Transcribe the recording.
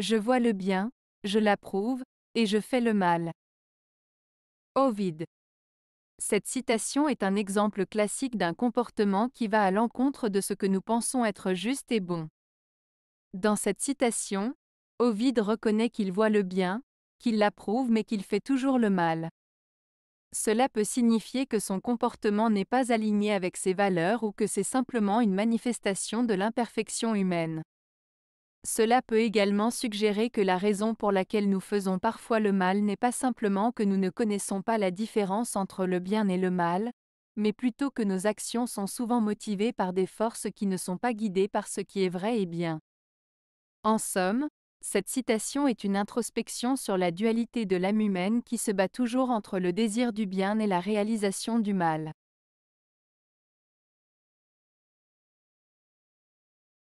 Je vois le bien, je l'approuve, et je fais le mal. Ovid Cette citation est un exemple classique d'un comportement qui va à l'encontre de ce que nous pensons être juste et bon. Dans cette citation, Ovid reconnaît qu'il voit le bien, qu'il l'approuve mais qu'il fait toujours le mal. Cela peut signifier que son comportement n'est pas aligné avec ses valeurs ou que c'est simplement une manifestation de l'imperfection humaine. Cela peut également suggérer que la raison pour laquelle nous faisons parfois le mal n'est pas simplement que nous ne connaissons pas la différence entre le bien et le mal, mais plutôt que nos actions sont souvent motivées par des forces qui ne sont pas guidées par ce qui est vrai et bien. En somme, cette citation est une introspection sur la dualité de l'âme humaine qui se bat toujours entre le désir du bien et la réalisation du mal.